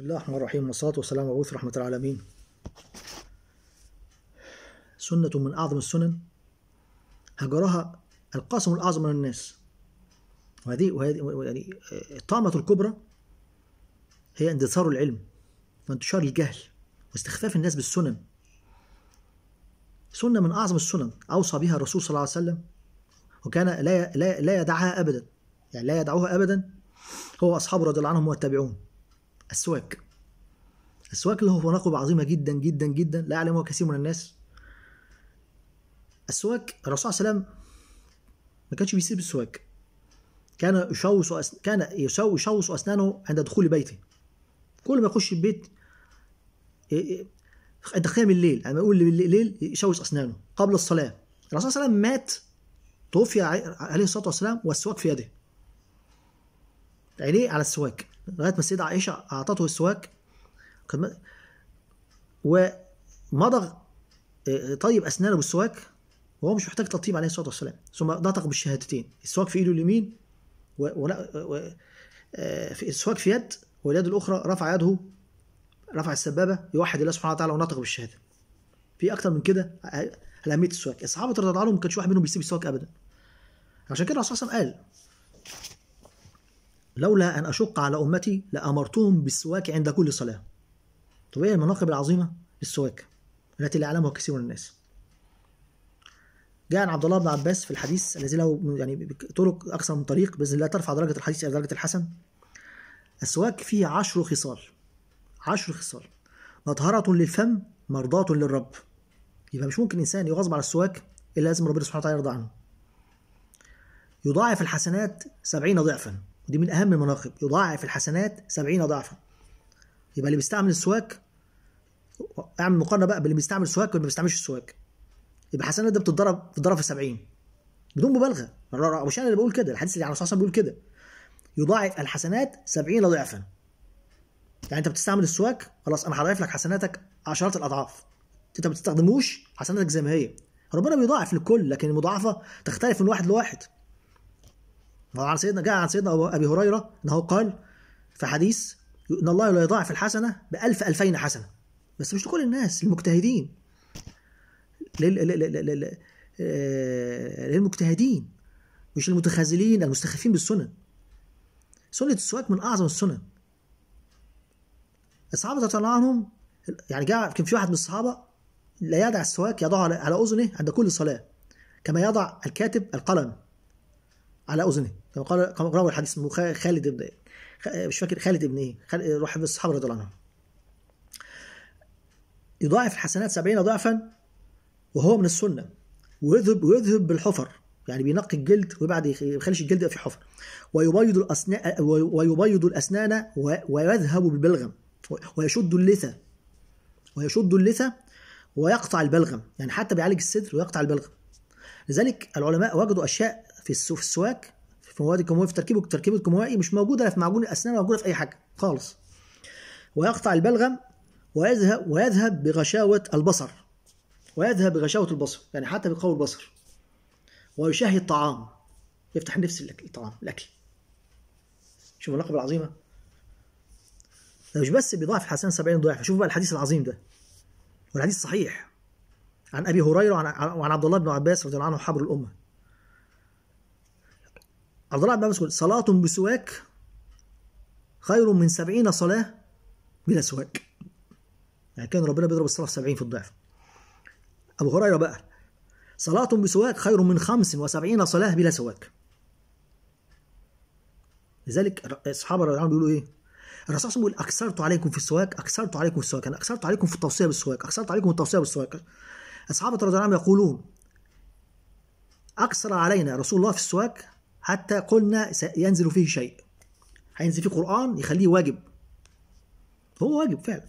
بسم الله الرحمن الرحيم والصلاة والسلام على رحمة العالمين سنة من أعظم السنن هجرها القاسم الأعظم من الناس وهذه وهذه يعني الطامة الكبرى هي اندثار العلم وانتشار الجهل واستخفاف الناس بالسنن سنة من أعظم السنن أوصى بها الرسول صلى الله عليه وسلم وكان لا لا لا يدعها أبدا يعني لا يدعوها أبدا هو أصحابه رضي الله عنهم والتابعون السواك السواك له مناقب عظيمة جدا جدا جدا لا يعلمها كثير من الناس السواك الرسول صلى الله عليه وسلم ما كانش بيسيب السواك كان يشوص كان يشوص أسنانه عند دخول بيته كل ما يخش البيت عند قيام الليل لما يقول بالليل يشوش اسنانه قبل الصلاه الرسول صلى الله عليه وسلم مات توفي عليه الصلاه والسلام والسواك في يده عينيه على السواك لغايه ما السيده عائشه اعطته السواك ومضغ آه، طيب اسنانه بالسواك وهو مش محتاج تطيب عليه الصلاه والسلام ثم نطق بالشهادتين السواك في ايده اليمين و... و... و... آه، في السواك في يد واليد الاخرى رفع يده رفع السبابه يوحد الله سبحانه وتعالى ونطق بالشهاده في اكتر من كده آه، على اهميه السواك الصحابه رضي الله عنهم ما كانش واحد منهم بيسيب السواك ابدا عشان كده الرسول صلى الله عليه وسلم قال لولا أن أشق على أمتي لأمرتهم بالسواك عند كل صلاة طب إيه المناقب العظيمة للسواك التي لا يعلمها كثير من الناس جاء عن عبد الله بن عباس في الحديث الذي له يعني طرق أكثر من طريق بإذن الله ترفع درجة الحديث إلى درجة الحسن السواك فيه عشر خصال عشر خصال مطهرة للفم مرضاة للرب يبقى مش ممكن إنسان يغصب على السواك إلا لازم ربنا سبحانه وتعالى يرضى عنه يضاعف الحسنات سبعين ضعفا دي من اهم المناقب يضاعف الحسنات 70 ضعفا يبقى اللي بيستعمل السواك اعمل مقارنه بقى باللي بيستعمل السواك واللي ما بيستعملش السواك يبقى الحسنات ده بتتضرب بتتضرب في 70 بدون مبالغه مش انا اللي بقول كده الحديث اللي على الرسول صلى الله عليه وسلم بيقول كده يضاعف الحسنات 70 ضعفا يعني انت بتستعمل السواك خلاص انا هضاعف لك حسناتك عشرات الاضعاف انت ما بتستخدموش حسناتك زي ما هي ربنا بيضاعف للكل لكن المضاعفه تختلف من واحد لواحد عن سيدنا جاء عن سيدنا ابي هريره انه قال في حديث ان الله لا يضاعف الحسنه بألف 2000 حسنه بس مش لكل الناس للمجتهدين آه، للمجتهدين مش المتخاذلين المستخفين بالسنن سنة السواك من أعظم السنن الصحابة رضي الله عنهم يعني جاء كان في واحد من الصحابة لا يدع السواك يضعه على أذنه عند كل صلاة كما يضع الكاتب القلم على اذنه كما قال كما روى الحديث اسمه خالد بن مش فاكر خالد بن ايه خالد حفظ الصحابه رضي الله عنهم يضاعف الحسنات 70 ضعفا وهو من السنه ويذهب ويذهب بالحفر يعني بينقي الجلد وبعد يخليش الجلد يبقى في حفر ويبيض الاسنان ويبيض الاسنان ويذهب بالبلغم ويشد اللثه ويشد اللثه ويقطع البلغم يعني حتى بيعالج الصدر ويقطع البلغم لذلك العلماء وجدوا اشياء في السواك في مواد الكيماوي في تركيبه تركيبه الكيماوي مش موجوده لا في معجون الاسنان ولا موجوده في اي حاجه خالص ويقطع البلغم ويذهب ويذهب بغشاوه البصر ويذهب بغشاوه البصر يعني حتى بقوي البصر ويشهي الطعام يفتح نفس الطعام الاكل شوف اللقب العظيمه ده مش بس بيضاعف الحسن 70 ضعف شوف بقى الحديث العظيم ده والحديث صحيح عن ابي هريره وعن, وعن عبد الله بن عباس رضي الله عنه حبر الامه الله باب سكون صلاة بسواك خير من سبعين صلاة بلا سواك يعني كان ربنا بيضرب الصلاة في سبعين في الضعف أبو هريرة بقى صلاة بسواك خير من خمس وسبعين صلاة بلا سواك لذلك الصحابة رضي الله عنهم بيقولوا إيه؟ الرسول صلى الله عليه وسلم بيقول اكثرت عليكم في السواك اكثرت عليكم في السواك انا يعني اكثرت عليكم في التوصيه بالسواك اكثرت عليكم التوصيه بالسواك الصحابه رضي الله عنهم يقولون اكثر علينا رسول الله في السواك حتى قلنا ينزل فيه شيء هينزل فيه قرآن يخليه واجب هو واجب فعلا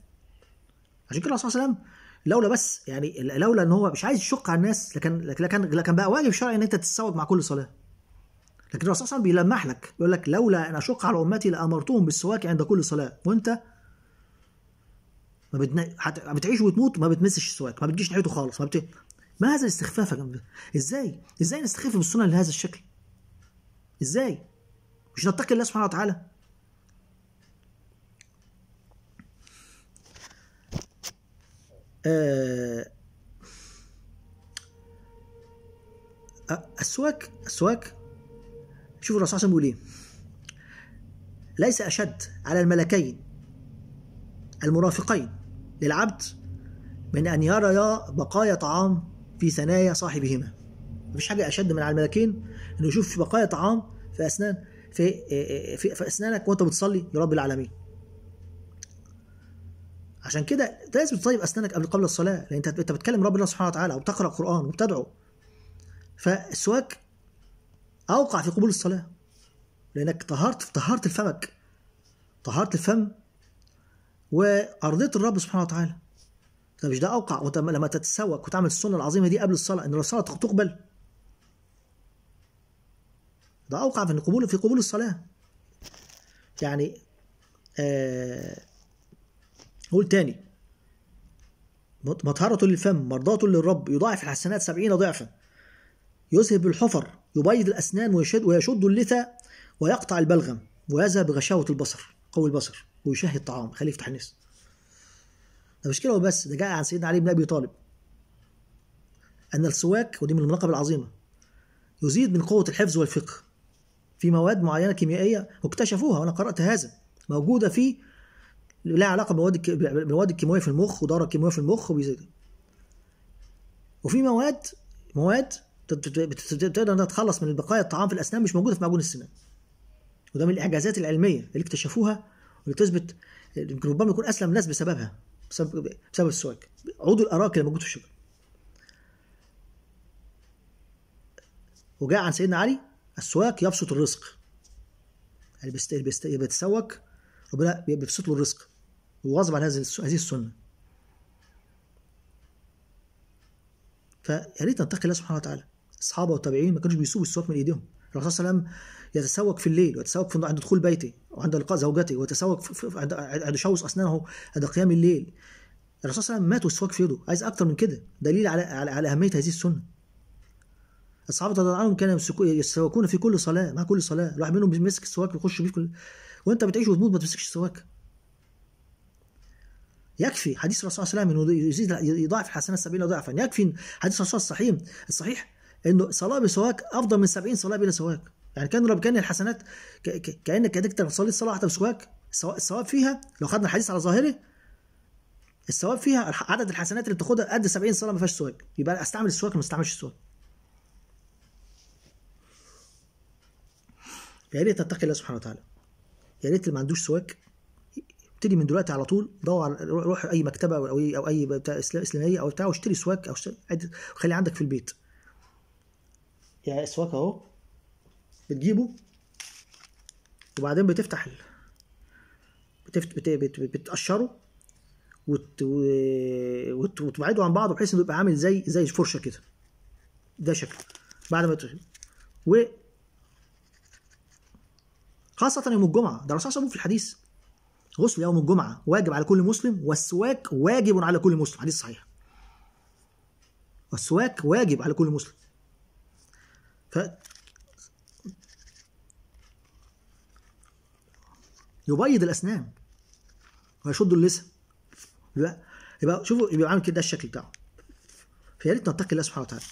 عشان كده الرسول صلى الله عليه وسلم لولا بس يعني لولا ان هو مش عايز يشق على الناس لكن لكن لكن بقى واجب شرعي ان انت تتصوت مع كل صلاه لكن الرسول صلى الله عليه وسلم بيلمح لك بيقول لك لولا ان اشق على امتي لامرتهم بالسواك عند كل صلاه وانت ما بتنا... حت... بتعيش وتموت ما بتمسش السواك ما بتجيش ناحيته خالص ما بت... ما هذا الاستخفاف يا جماعه ازاي ازاي نستخف بالسنه لهذا الشكل ازاي مش نتقي الله سبحانه وتعالى آه السواك السواك شوفوا الرسول صلى الله عليه وسلم ايه ليس اشد على الملكين المرافقين للعبد من ان يرى بقايا طعام في ثنايا صاحبهما مفيش حاجه اشد من على الملكين انه يشوف بقايا طعام في اسنان في في, في اسنانك وانت بتصلي يا رب العالمين عشان كده لازم تطيب اسنانك قبل قبل الصلاه لان انت انت بتكلم ربنا سبحانه وتعالى وبتقرا قران وبتدعو فالسواك اوقع في قبول الصلاه لانك طهرت طهرت فمك طهرت الفم وارضيت الرب سبحانه وتعالى طب مش ده اوقع وانت لما تتسوق وتعمل السنه العظيمه دي قبل الصلاه ان الصلاه تقبل ده أوقع في قبول في قبول الصلاة يعني آه قول تاني مطهرة للفم مرضاة للرب يضاعف الحسنات سبعين ضعفا يذهب الحفر يبيض الأسنان ويشد, ويشد اللثة ويقطع البلغم ويذهب غشاوة البصر قوي البصر ويشهي الطعام خليه يفتح الناس ده مش كده وبس ده جاء عن سيدنا علي بن أبي طالب أن السواك ودي من المناقب العظيمة يزيد من قوة الحفظ والفقه في مواد معينه كيميائيه واكتشفوها وانا قرات هذا موجوده في لها علاقه بمواد بالمواد الكيميائيه في المخ ودوره الكيميائيه في المخ وبيزيد وفي مواد مواد تقدر تتخلص من بقايا الطعام في الاسنان مش موجوده في معجون السنان وده من الاعجازات العلميه اللي اكتشفوها واللي تثبت يمكن ربما يكون اسلم الناس بسببها بسبب بسبب السواك عود الاراك اللي موجود في الشجر وجاء عن سيدنا علي السواك يبسط الرزق اللي يعني يعني يعني بيتسوك ربنا بيبسط له الرزق وواظب على هذه هذه السنه فيا ريت نتقي الله سبحانه وتعالى الصحابه والتابعين ما كانوش بيسوقوا السواك من ايديهم الرسول صلى الله عليه وسلم يتسوق في الليل ويتسوق في عند دخول بيته وعند لقاء زوجته ويتسوق عند عند شوص اسنانه عند قيام الليل الرسول صلى الله عليه وسلم مات والسواك في يده عايز اكتر من كده دليل على على, على اهميه هذه السنه الصحابه رضي الله عنهم كانوا يسواكون في كل صلاه مع كل صلاه الواحد منهم بيمسك السواك ويخش بيه كل وانت بتعيش وتموت ما تمسكش السواك يكفي حديث الرسول صلى الله عليه وسلم انه يزيد يضاعف الحسنات 70 ضعفا يكفي حديث الرسول الصحيح الصحيح انه صلاه بسواك افضل من 70 صلاه بلا سواك يعني كان رب كان الحسنات كانك قدرت تصلي الصلاه واحده بسواك الثواب فيها لو خدنا الحديث على ظاهره الثواب فيها عدد الحسنات اللي بتاخدها قد 70 صلاه ما فيهاش سواك يبقى استعمل السواك ما استعملش السواك يا ريت تتقي الله سبحانه وتعالى يا ريت اللي ما عندوش سواك ابتدي من دلوقتي على طول دور روح اي مكتبه او اي او اي بتاع اسلاميه او بتاع واشتري سواك او خليه عندك في البيت يعني سواك اهو بتجيبه وبعدين بتفتح ال... بتفت... بت... بت... بتقشره وت... وت... وتبعده عن بعضه بحيث انه يبقى عامل زي زي فرشه كده ده شكله بعد ما تغير و خاصة يوم الجمعة ده الرسول صلى في الحديث غسل يوم الجمعة واجب على كل مسلم والسواك واجب على كل مسلم حديث صحيح والسواك واجب على كل مسلم ف يبيض الأسنان ويشد اللسان يبقى يبقى شوفوا يبقى عامل كده الشكل بتاعه فيا ريت نتقي الله سبحانه وتعالى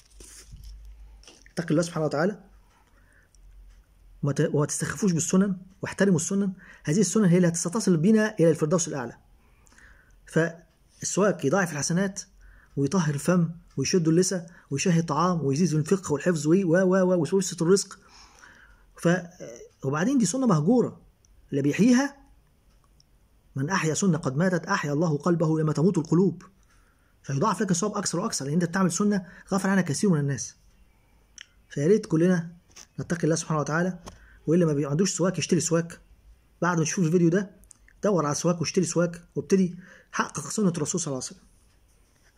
نتقي الله سبحانه وتعالى وما تستخفوش بالسنن واحترموا السنن هذه السنن هي اللي هتستصل بنا إلى الفردوس الأعلى فالسواك يضاعف الحسنات ويطهر الفم ويشد اللسة ويشهي الطعام ويزيد الفقه والحفظ و و و وسوسه الرزق ف وبعدين دي سنة مهجورة اللي بيحييها من أحيا سنة قد ماتت أحيا الله قلبه لما تموت القلوب فيضاعف لك الثواب أكثر وأكثر لأن أنت بتعمل سنة غفر عنها كثير من الناس فيا ريت كلنا نتقي الله سبحانه وتعالى واللي ما عندوش سواك يشتري سواك بعد ما تشوف الفيديو ده دور على سواك واشتري سواك وابتدي حقق سنه الرسول صلى الله عليه وسلم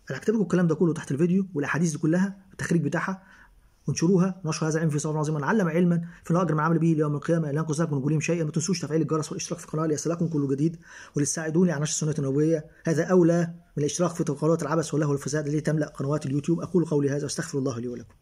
انا هكتب لكم الكلام ده كله تحت الفيديو والاحاديث دي كلها التخريج بتاعها انشروها نشر هذا العلم في صواب عظيما علم علما في الاجر ما عمل به ليوم القيامه لا ينقص لكم من شيئا ما تنسوش تفعيل الجرس والاشتراك في القناه ليصلكم كل جديد ولتساعدوني على نشر السنه النبويه هذا اولى من الاشتراك في قنوات العبث والله والفساد التي تملا قنوات اليوتيوب اقول قولي هذا واستغفر الله لي ولكم